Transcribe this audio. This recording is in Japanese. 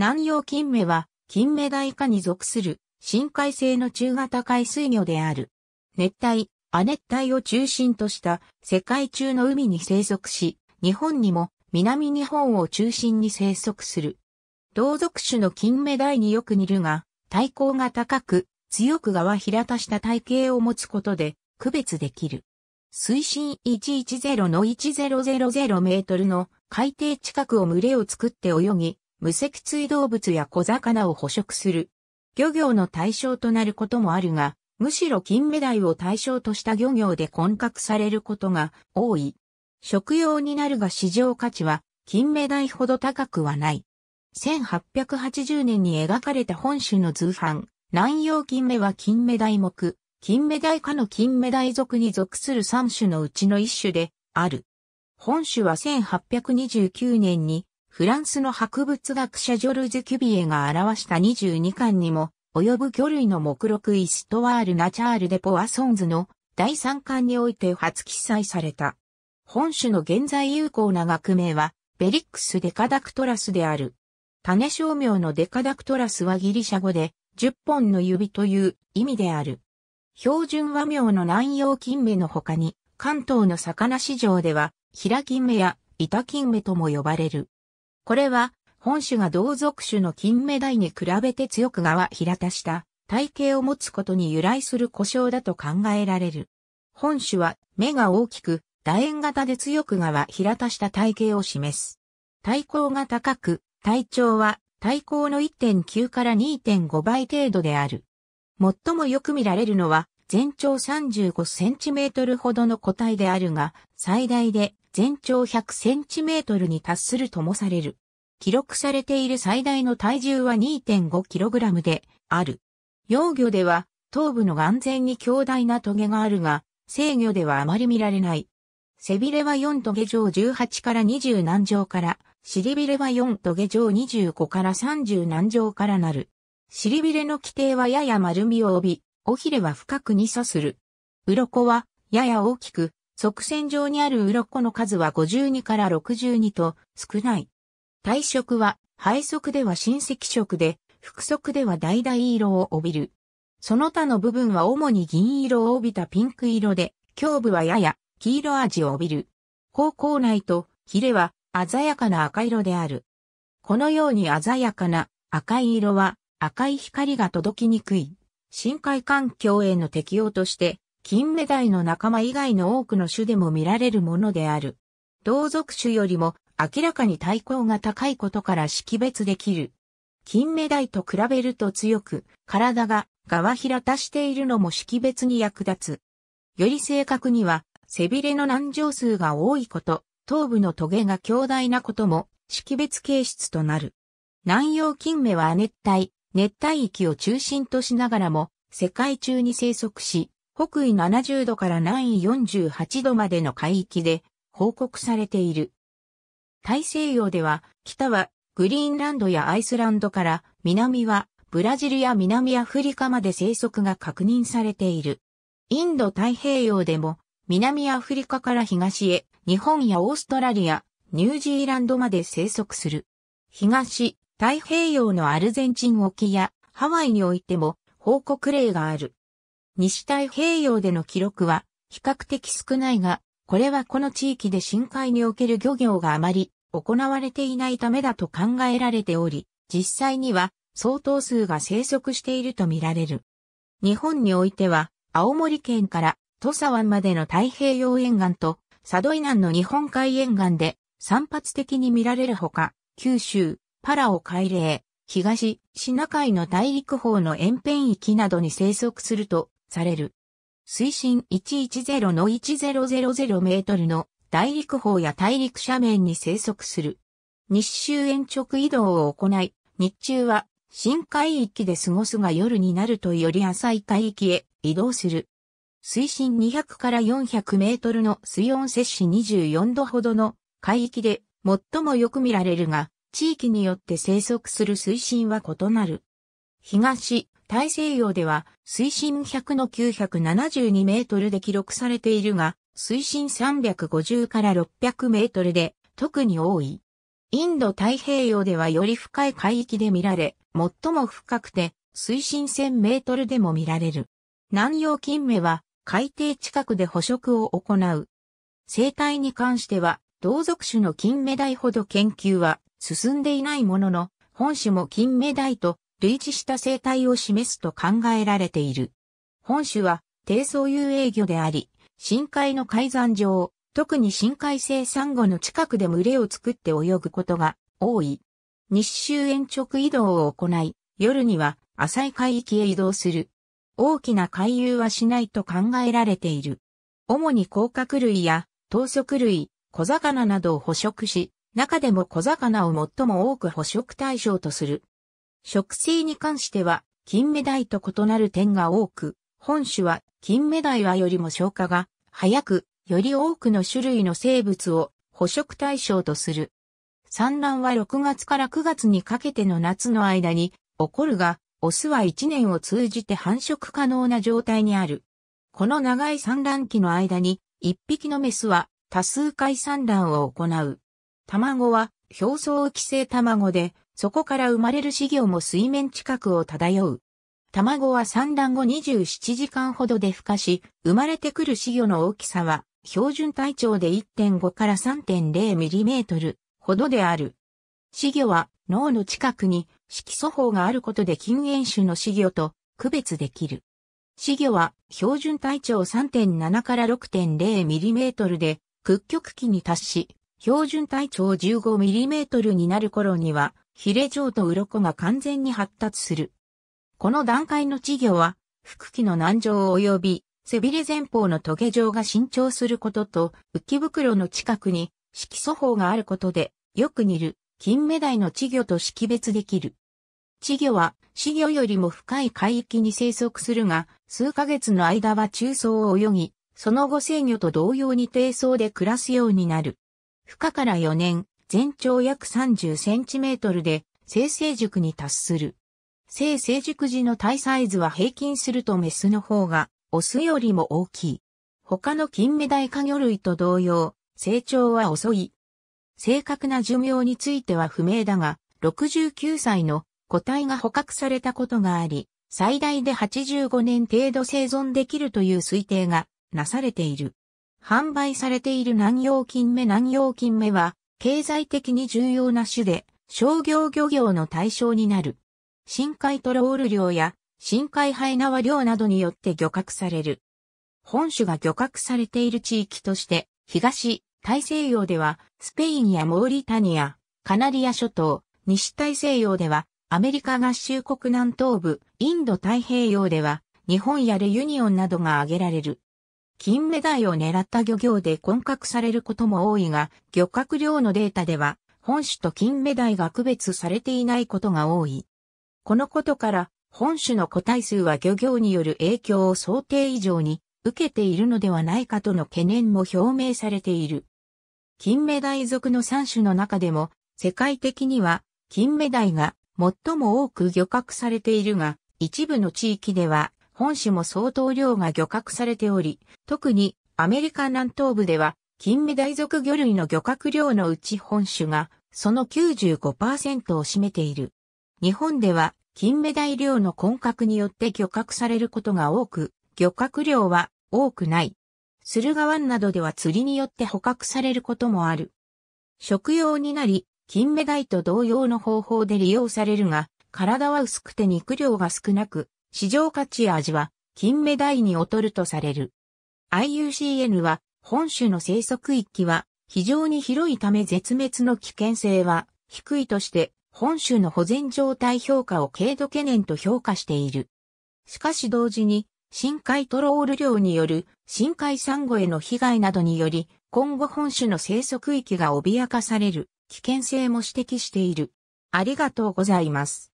南洋金目は、金目大化に属する、深海性の中型海水魚である。熱帯、亜熱帯を中心とした世界中の海に生息し、日本にも南日本を中心に生息する。同属種の金目鯛によく似るが、体高が高く、強く側平たした体型を持つことで区別できる。水深110の1000メートルの海底近くを群れを作って泳ぎ、無脊椎動物や小魚を捕食する。漁業の対象となることもあるが、むしろ金目鯛を対象とした漁業で混獲されることが多い。食用になるが市場価値は金目鯛ほど高くはない。1880年に描かれた本種の図版、南洋金目は金目鯛目、金目鯛科の金目鯛属に属する3種のうちの1種である。本種は1829年にフランスの博物学者ジョルズ・キュビエが表した22巻にも、及ぶ魚類の目録イストワール・ナチャール・デ・ポアソンズの第3巻において初記載された。本種の現在有効な学名は、ベリックス・デカダクトラスである。種商名のデカダクトラスはギリシャ語で、10本の指という意味である。標準和名の南洋金目の他に、関東の魚市場では、平金目や板金目とも呼ばれる。これは、本種が同族種の金目鯛に比べて強く側平たした体型を持つことに由来する故障だと考えられる。本種は目が大きく、楕円型で強く側平たした体型を示す。体高が高く、体長は体高の1.9から2.5倍程度である。最もよく見られるのは、全長35センチメートルほどの個体であるが、最大で全長100センチメートルに達するともされる。記録されている最大の体重は 2.5kg である。幼魚では頭部の眼前に強大なトゲがあるが、生魚ではあまり見られない。背びれは4トゲ上18から20何乗から、尻びれは4トゲ上25から30何乗からなる。尻びれの規定はやや丸みを帯び、尾ひれは深くに差する。鱗はやや大きく、側線上にある鱗の数は52から62と少ない。体色は、配色では親戚色で、副色では橙色を帯びる。その他の部分は主に銀色を帯びたピンク色で、胸部はやや黄色味を帯びる。高校内とヒレは鮮やかな赤色である。このように鮮やかな赤い色は赤い光が届きにくい。深海環境への適応として、金目鯛の仲間以外の多くの種でも見られるものである。同族種よりも明らかに対抗が高いことから識別できる。金目鯛と比べると強く、体が側平たしているのも識別に役立つ。より正確には、背びれの難乗数が多いこと、頭部の棘が強大なことも識別形質となる。南洋金目は熱帯、熱帯域を中心としながらも、世界中に生息し、北緯70度から南緯48度までの海域で報告されている。大西洋では、北はグリーンランドやアイスランドから、南はブラジルや南アフリカまで生息が確認されている。インド太平洋でも、南アフリカから東へ、日本やオーストラリア、ニュージーランドまで生息する。東、太平洋のアルゼンチン沖やハワイにおいても報告例がある。西太平洋での記録は比較的少ないが、これはこの地域で深海における漁業があまり行われていないためだと考えられており、実際には相当数が生息しているとみられる。日本においては、青森県から土佐湾までの太平洋沿岸と、佐渡以南の日本海沿岸で散発的に見られるほか、九州、パラオ海嶺、東、シナ海の大陸方の沿辺域などに生息するとされる。水深110の1000メートルの大陸方や大陸斜面に生息する。日周延直移動を行い、日中は深海域で過ごすが夜になるとより浅い海域へ移動する。水深200から400メートルの水温摂氏24度ほどの海域で最もよく見られるが、地域によって生息する水深は異なる。東、大西洋では水深100の972メートルで記録されているが、水深350から600メートルで特に多い。インド太平洋ではより深い海域で見られ、最も深くて水深1000メートルでも見られる。南洋金目は海底近くで捕食を行う。生態に関しては同族種の金目鯛ほど研究は進んでいないものの、本種も金目鯛と類似した生態を示すと考えられている。本種は低層遊泳魚であり、深海の海山上、特に深海性サンゴの近くで群れを作って泳ぐことが多い。日周延直移動を行い、夜には浅い海域へ移動する。大きな回遊はしないと考えられている。主に甲殻類や等足類、小魚などを捕食し、中でも小魚を最も多く捕食対象とする。植生に関しては、金目鯛と異なる点が多く、本種は金目鯛はよりも消化が早く、より多くの種類の生物を捕食対象とする。産卵は6月から9月にかけての夏の間に起こるが、オスは1年を通じて繁殖可能な状態にある。この長い産卵期の間に、1匹のメスは多数回産卵を行う。卵は表層寄生卵で、そこから生まれる稚魚も水面近くを漂う。卵は産卵後27時間ほどで孵化し、生まれてくる稚魚の大きさは、標準体長で1.5から 3.0mm ほどである。稚魚は脳の近くに色素胞があることで禁煙種の稚魚と区別できる。稚魚は標準体長3.7から6 0ミリメートルで屈曲期に達し、標準体長 15mm になる頃にはヒレ状と鱗が完全に発達する。この段階の稚魚は、腹器の難状及び、背びれ前方の棘状が伸長することと、浮き袋の近くに色素胞があることで、よく似る、金目鯛の稚魚と識別できる。稚魚は、稚魚よりも深い海域に生息するが、数ヶ月の間は中層を泳ぎ、その後生魚と同様に低層で暮らすようになる。孵化から4年、全長約30センチメートルで、生成熟に達する。生成熟時の体サイズは平均するとメスの方が、オスよりも大きい。他の金目鯛科魚類と同様、成長は遅い。正確な寿命については不明だが、69歳の個体が捕獲されたことがあり、最大で85年程度生存できるという推定がなされている。販売されている南洋金目南洋金目は、経済的に重要な種で商業漁業の対象になる。深海トロール漁や深海ハエワ漁などによって漁獲される。本種が漁獲されている地域として、東、大西洋ではスペインやモーリタニア、カナリア諸島、西大西洋ではアメリカ合衆国南東部、インド太平洋では日本やレユニオンなどが挙げられる。金目鯛を狙った漁業で混獲されることも多いが、漁獲量のデータでは、本種と金目鯛が区別されていないことが多い。このことから、本種の個体数は漁業による影響を想定以上に受けているのではないかとの懸念も表明されている。金目鯛属の3種の中でも、世界的には金目鯛が最も多く漁獲されているが、一部の地域では本種も相当量が漁獲されており、特にアメリカ南東部では、金目鯛属魚類の漁獲量のうち本種が、その95%を占めている。日本では、金目鯛量の混獲によって漁獲されることが多く、漁獲量は多くない。駿河湾などでは釣りによって捕獲されることもある。食用になり、金目鯛と同様の方法で利用されるが、体は薄くて肉量が少なく、市場価値や味は金目鯛に劣るとされる。IUCN は本種の生息域は非常に広いため絶滅の危険性は低いとして本種の保全状態評価を軽度懸念と評価している。しかし同時に深海トロール量による深海産後への被害などにより今後本種の生息域が脅かされる危険性も指摘している。ありがとうございます。